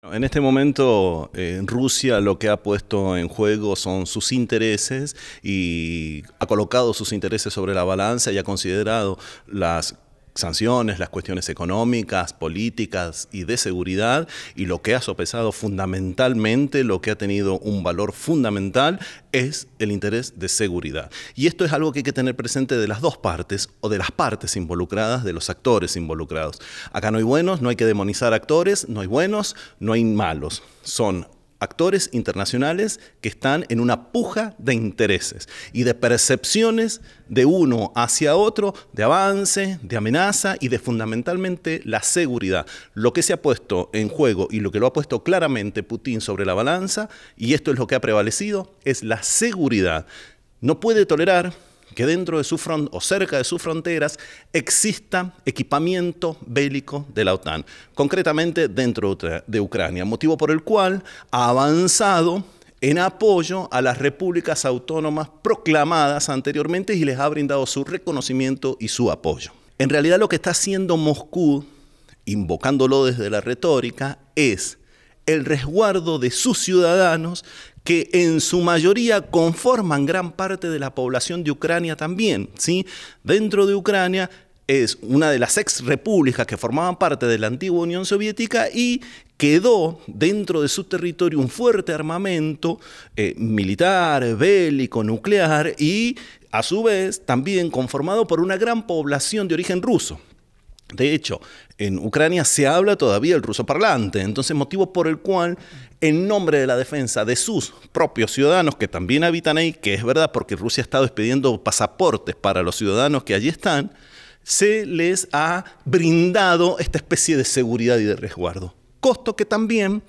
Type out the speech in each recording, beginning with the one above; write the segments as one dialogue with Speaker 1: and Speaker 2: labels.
Speaker 1: En este momento, eh, en Rusia lo que ha puesto en juego son sus intereses y ha colocado sus intereses sobre la balanza y ha considerado las sanciones, las cuestiones económicas, políticas y de seguridad, y lo que ha sopesado fundamentalmente, lo que ha tenido un valor fundamental, es el interés de seguridad. Y esto es algo que hay que tener presente de las dos partes o de las partes involucradas, de los actores involucrados. Acá no hay buenos, no hay que demonizar actores, no hay buenos, no hay malos. Son actores internacionales que están en una puja de intereses y de percepciones de uno hacia otro, de avance, de amenaza y de fundamentalmente la seguridad. Lo que se ha puesto en juego y lo que lo ha puesto claramente Putin sobre la balanza, y esto es lo que ha prevalecido, es la seguridad. No puede tolerar que dentro de su front o cerca de sus fronteras exista equipamiento bélico de la OTAN, concretamente dentro de Ucrania, motivo por el cual ha avanzado en apoyo a las repúblicas autónomas proclamadas anteriormente y les ha brindado su reconocimiento y su apoyo. En realidad lo que está haciendo Moscú, invocándolo desde la retórica, es el resguardo de sus ciudadanos que en su mayoría conforman gran parte de la población de Ucrania también. ¿sí? Dentro de Ucrania es una de las ex repúblicas que formaban parte de la antigua Unión Soviética y quedó dentro de su territorio un fuerte armamento eh, militar, bélico, nuclear y a su vez también conformado por una gran población de origen ruso. De hecho, en Ucrania se habla todavía el ruso parlante, entonces motivo por el cual, en nombre de la defensa de sus propios ciudadanos que también habitan ahí, que es verdad porque Rusia ha estado expidiendo pasaportes para los ciudadanos que allí están, se les ha brindado esta especie de seguridad y de resguardo. Costo que también,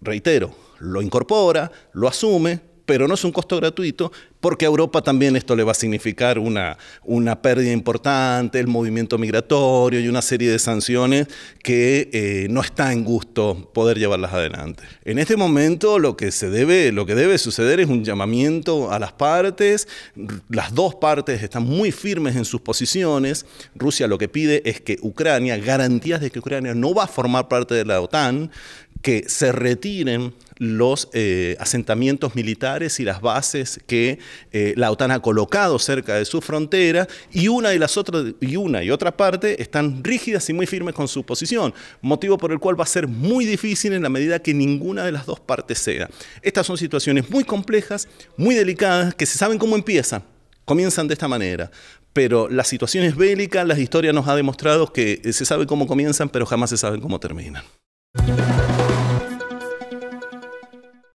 Speaker 1: reitero, lo incorpora, lo asume pero no es un costo gratuito, porque a Europa también esto le va a significar una, una pérdida importante, el movimiento migratorio y una serie de sanciones que eh, no está en gusto poder llevarlas adelante. En este momento lo que, se debe, lo que debe suceder es un llamamiento a las partes, las dos partes están muy firmes en sus posiciones, Rusia lo que pide es que Ucrania, garantías de que Ucrania no va a formar parte de la OTAN, que se retiren los eh, asentamientos militares y las bases que eh, la OTAN ha colocado cerca de su frontera y una y, las otras, y una y otra parte están rígidas y muy firmes con su posición, motivo por el cual va a ser muy difícil en la medida que ninguna de las dos partes ceda. Estas son situaciones muy complejas, muy delicadas, que se saben cómo empiezan. Comienzan de esta manera, pero las situaciones bélicas, la historia nos ha demostrado que eh, se sabe cómo comienzan, pero jamás se sabe cómo terminan.